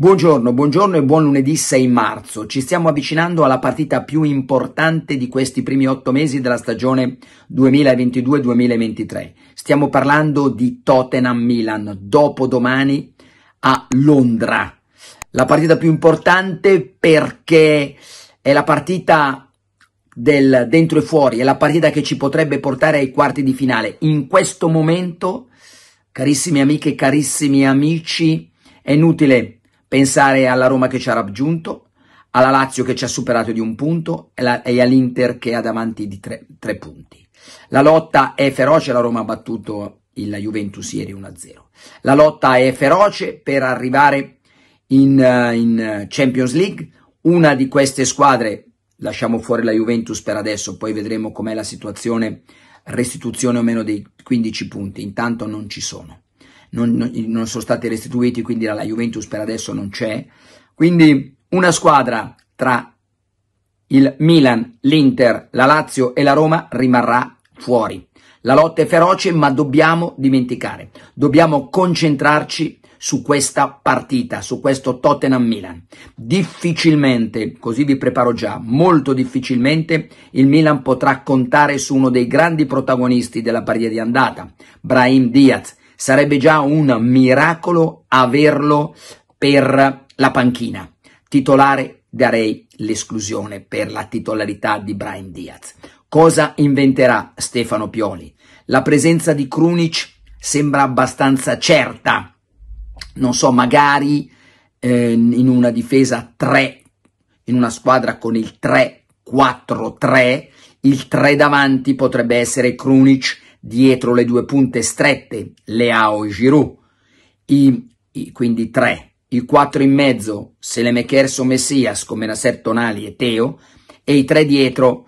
Buongiorno, buongiorno e buon lunedì 6 marzo. Ci stiamo avvicinando alla partita più importante di questi primi otto mesi della stagione 2022-2023. Stiamo parlando di Tottenham Milan, dopodomani a Londra. La partita più importante perché è la partita del dentro e fuori, è la partita che ci potrebbe portare ai quarti di finale. In questo momento, carissime amiche, carissimi amici, è inutile Pensare alla Roma che ci ha raggiunto, alla Lazio che ci ha superato di un punto e all'Inter che ha davanti di tre, tre punti. La lotta è feroce, la Roma ha battuto la Juventus ieri 1-0. La lotta è feroce per arrivare in, eh, in Champions League. Una di queste squadre, lasciamo fuori la Juventus per adesso, poi vedremo com'è la situazione, restituzione o meno dei 15 punti. Intanto non ci sono non, non, sono stati restituiti, quindi la Juventus per adesso non c'è. Quindi una squadra tra il Milan, l'Inter, la Lazio e la Roma rimarrà fuori. La lotta è feroce, ma dobbiamo dimenticare, dobbiamo concentrarci su questa partita, su questo Tottenham-Milan. Difficilmente, così vi preparo già, molto difficilmente il Milan potrà contare su uno dei grandi protagonisti della partita di andata, Brahim Diaz, Sarebbe già un miracolo averlo per la panchina. Titolare darei l'esclusione per la titolarità di Brian Diaz. Cosa inventerà Stefano Pioli? La presenza di Krunic sembra abbastanza certa. Non so, magari eh, in una difesa 3, in una squadra con il 3-4-3, il 3 davanti potrebbe essere Krunic dietro le due punte strette, Leao e Giroud, I, i, quindi tre, i quattro in mezzo, Selemecherso Messias come Nasser Tonali e Teo, e i tre dietro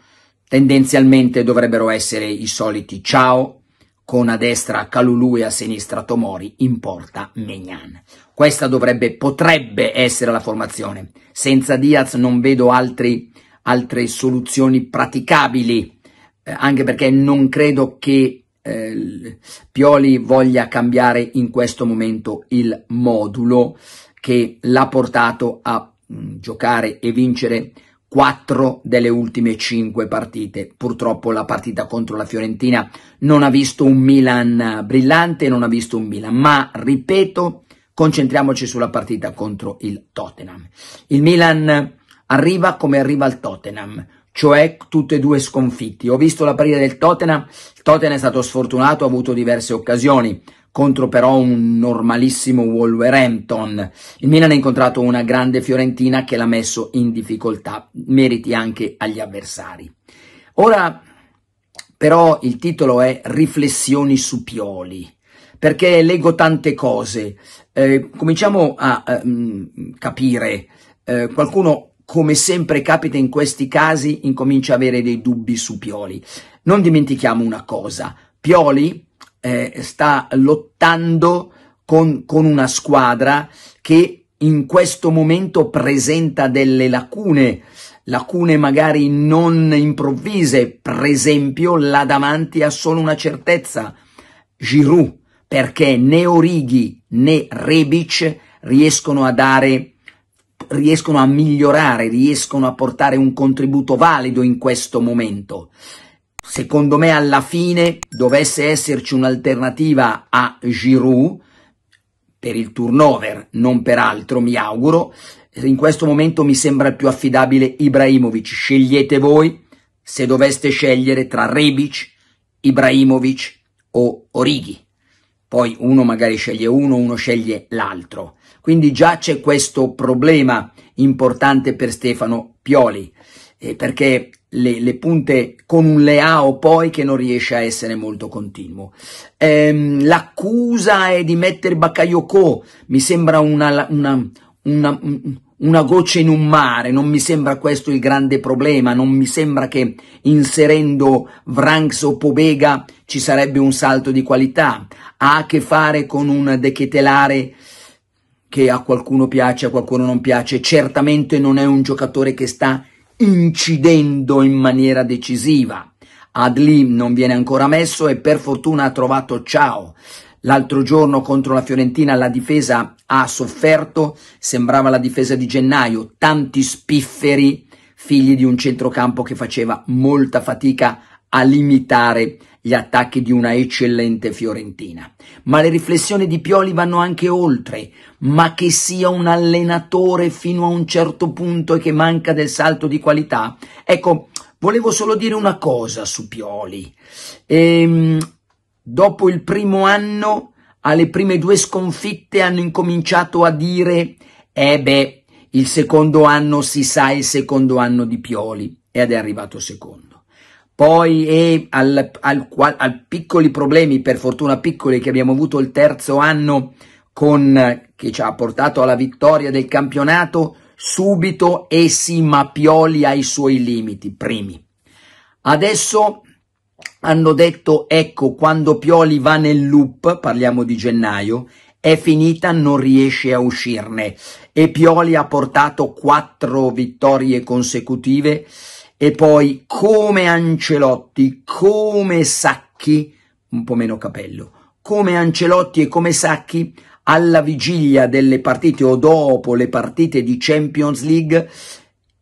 tendenzialmente dovrebbero essere i soliti Ciao, con a destra Calulu e a sinistra Tomori, in porta Megnan. Questa dovrebbe, potrebbe essere la formazione. Senza Diaz non vedo altri, altre soluzioni praticabili, eh, anche perché non credo che eh, Pioli voglia cambiare in questo momento il modulo che l'ha portato a mh, mm, giocare e vincere quattro delle ultime cinque partite. Purtroppo la partita contro la Fiorentina non ha visto un Milan brillante, non ha visto un Milan, ma ripeto, concentriamoci sulla partita contro il Tottenham. Il Milan arriva come arriva il Tottenham, cioè tutte e due sconfitti. Ho visto la partita del Tottenham, il Tottenham è stato sfortunato, ha avuto diverse occasioni, contro però un normalissimo Wolverhampton. Il Milan ha incontrato una grande Fiorentina che l'ha messo in difficoltà, meriti anche agli avversari. Ora però il titolo è Riflessioni su Pioli, perché leggo tante cose. Eh, cominciamo a eh, mm, capire, eh, qualcuno come sempre capita in questi casi, incomincia a avere dei dubbi su Pioli. Non dimentichiamo una cosa, Pioli eh, sta lottando con, con una squadra che in questo momento presenta delle lacune, lacune magari non improvvise, per esempio là davanti ha solo una certezza, Giroud, perché né Orighi né Rebic riescono a dare riescono a migliorare, riescono a portare un contributo valido in questo momento. Secondo me alla fine dovesse esserci un'alternativa a Giroud per il turnover, non per altro, mi auguro. In questo momento mi sembra il più affidabile Ibrahimovic. Scegliete voi se doveste scegliere tra Rebic, Ibrahimovic o Orighi. Poi uno magari sceglie uno, uno sceglie l'altro. Quindi già c'è questo problema importante per Stefano Pioli, eh, perché le, le, punte con un Leao poi che non riesce a essere molto continuo. Ehm, l'accusa è di mettere Bakayoko, mi sembra una, una, una, una, goccia in un mare, non mi sembra questo il grande problema, non mi sembra che inserendo Vranks o Pobega ci sarebbe un salto di qualità, ha a che fare con un dechetelare che a qualcuno piace, a qualcuno non piace, certamente non è un giocatore che sta incidendo in maniera decisiva. Adlim non viene ancora messo e per fortuna ha trovato Ciao. L'altro giorno contro la Fiorentina la difesa ha sofferto, sembrava la difesa di gennaio, tanti spifferi, figli di un centrocampo che faceva molta fatica a limitare gli attacchi di una eccellente Fiorentina. Ma le riflessioni di Pioli vanno anche oltre, ma che sia un allenatore fino a un certo punto e che manca del salto di qualità. Ecco, volevo solo dire una cosa su Pioli. Ehm, dopo il primo anno, alle prime due sconfitte hanno incominciato a dire, eh beh, il secondo anno si sa il secondo anno di Pioli ed è arrivato secondo poi e al, al, al, piccoli problemi, per fortuna piccoli, che abbiamo avuto il terzo anno con, che ci ha portato alla vittoria del campionato, subito essi Mapioli ai suoi limiti, primi. Adesso hanno detto, ecco, quando Pioli va nel loop, parliamo di gennaio, è finita, non riesce a uscirne. E Pioli ha portato quattro vittorie consecutive, e poi come Ancelotti, come Sacchi, un po' meno capello, come Ancelotti e come Sacchi alla vigilia delle partite o dopo le partite di Champions League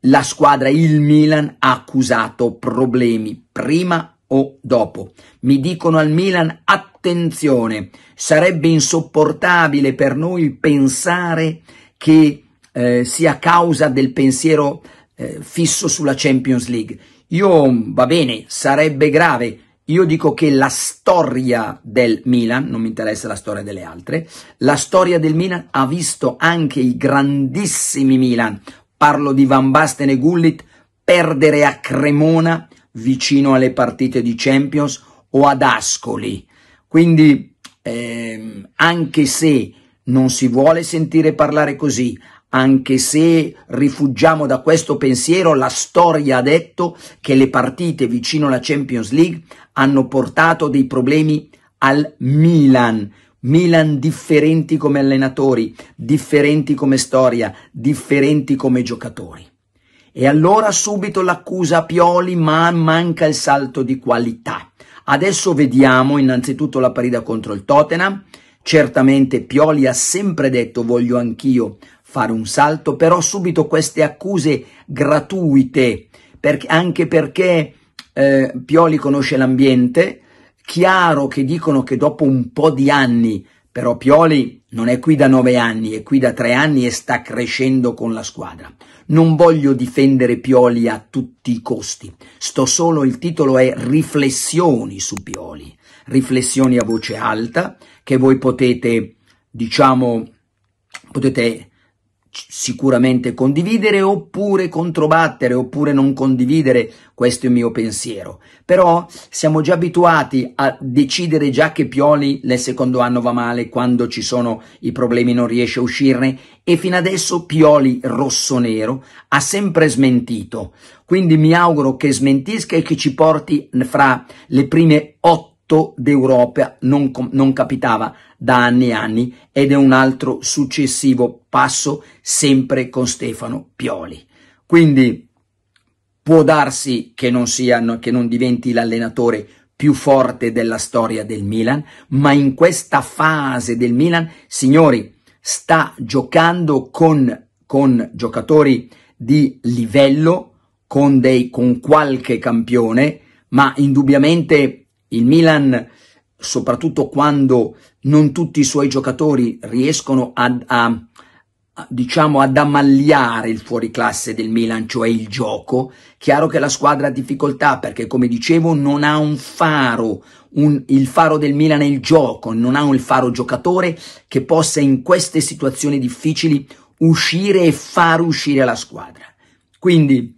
la squadra, il Milan, ha accusato problemi prima o dopo. Mi dicono al Milan attenzione, sarebbe insopportabile per noi pensare che eh, sia causa del pensiero eh, fisso sulla Champions League. Io, mm, va bene, sarebbe grave. Io dico che la storia del Milan, non mi interessa la storia delle altre, la storia del Milan ha visto anche i grandissimi Milan, parlo di Van Basten e Gullit, perdere a Cremona vicino alle partite di Champions o ad Ascoli. Quindi, ehm, anche se non si vuole sentire parlare così, anche se rifugiamo da questo pensiero, la storia ha detto che le partite vicino alla Champions League hanno portato dei problemi al Milan. Milan differenti come allenatori, differenti come storia, differenti come giocatori. E allora subito l'accusa a Pioli, ma manca il salto di qualità. Adesso vediamo innanzitutto la parida contro il Tottenham. Certamente Pioli ha sempre detto voglio anch'io fare un salto, però subito queste accuse gratuite, perché, anche perché eh, Pioli conosce l'ambiente, chiaro che dicono che dopo un po' di anni, però Pioli non è qui da nove anni, è qui da tre anni e sta crescendo con la squadra. Non voglio difendere Pioli a tutti i costi, sto solo, il titolo è Riflessioni su Pioli, riflessioni a voce alta che voi potete, diciamo, potete sicuramente condividere oppure controbattere oppure non condividere questo è il mio pensiero però siamo già abituati a decidere già che Pioli nel secondo anno va male quando ci sono i problemi non riesce a uscirne e fino adesso Pioli rosso-nero ha sempre smentito quindi mi auguro che smentisca e che ci porti fra le prime otto d'Europa non, non, capitava da anni e anni ed è un altro successivo passo sempre con Stefano Pioli. Quindi può darsi che non, sia, che non diventi l'allenatore più forte della storia del Milan, ma in questa fase del Milan, signori, sta giocando con, con giocatori di livello, con, dei, con qualche campione, ma indubbiamente il Milan, soprattutto quando non tutti i suoi giocatori riescono ad, a, a, diciamo, ad ammagliare il fuoriclasse del Milan, cioè il gioco, chiaro che la squadra ha difficoltà perché, come dicevo, non ha un faro, un, il faro del Milan è il gioco, non ha un faro giocatore che possa in queste situazioni difficili uscire e far uscire la squadra. Quindi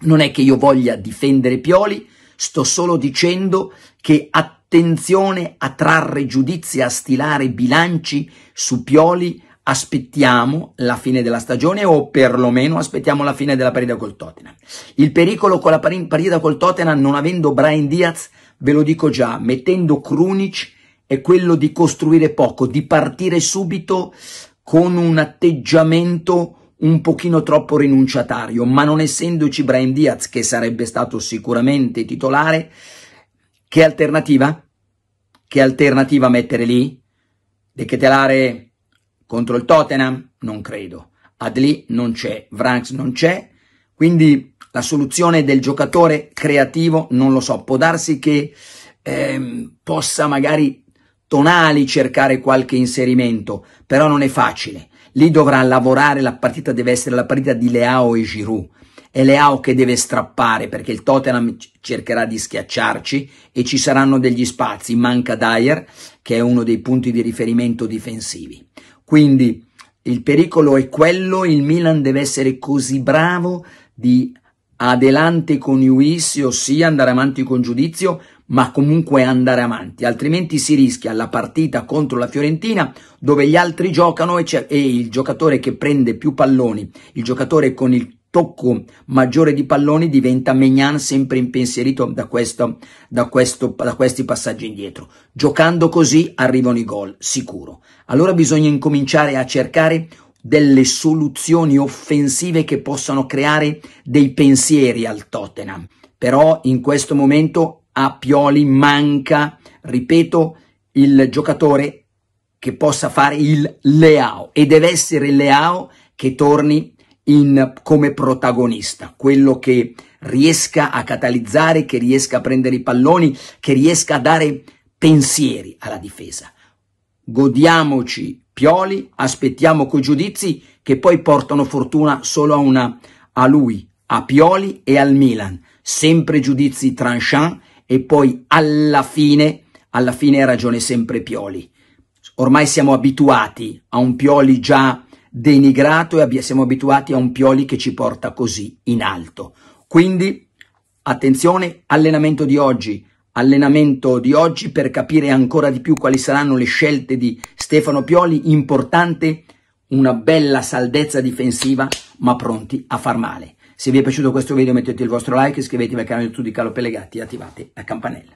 non è che io voglia difendere Pioli, Sto solo dicendo che attenzione a trarre giudizi, a stilare bilanci su Pioli. Aspettiamo la fine della stagione o perlomeno aspettiamo la fine della partita col Tottenham. Il pericolo con la partita col Tottenham, non avendo Brian Diaz, ve lo dico già, mettendo Krunic è quello di costruire poco, di partire subito con un atteggiamento un pochino troppo rinunciatario, ma non essendoci Brian Diaz, che sarebbe stato sicuramente titolare, che alternativa? Che alternativa mettere lì? De Ketelare contro il Tottenham? Non credo. Adli non c'è, Vranx non c'è, quindi la soluzione del giocatore creativo non lo so, può darsi che ehm, possa magari tonali cercare qualche inserimento, però non è facile. Lì dovrà lavorare, la partita deve essere la partita di Leao e Giroud. È Leao che deve strappare perché il Tottenham cercherà di schiacciarci e ci saranno degli spazi. Manca Dyer, che è uno dei punti di riferimento difensivi. Quindi il pericolo è quello, il Milan deve essere così bravo di adelante con Iuissi, ossia andare avanti con giudizio, ma comunque andare avanti, altrimenti si rischia la partita contro la Fiorentina dove gli altri giocano e, e il giocatore che prende più palloni, il giocatore con il tocco maggiore di palloni diventa Mignan sempre impensierito da, questo, da, questo, da questi passaggi indietro. Giocando così arrivano i gol, sicuro. Allora bisogna incominciare a cercare delle soluzioni offensive che possano creare dei pensieri al Tottenham. Però in questo momento a Pioli manca, ripeto, il giocatore che possa fare il Leao e deve essere il Leao che torni in, come protagonista, quello che riesca a catalizzare, che riesca a prendere i palloni, che riesca a dare pensieri alla difesa. Godiamoci Pioli, aspettiamo quei giudizi che poi portano fortuna solo a, una, a lui, a Pioli e al Milan. Sempre giudizi tranchant e poi alla fine, alla fine ha ragione sempre Pioli. Ormai siamo abituati a un Pioli già denigrato e siamo abituati a un Pioli che ci porta così in alto. Quindi, attenzione, allenamento di oggi, allenamento di oggi per capire ancora di più quali saranno le scelte di Stefano Pioli, importante una bella saldezza difensiva, ma pronti a far male. Se vi è piaciuto questo video mettete il vostro like, iscrivetevi al canale YouTube di Carlo Pellegatti e attivate la campanella.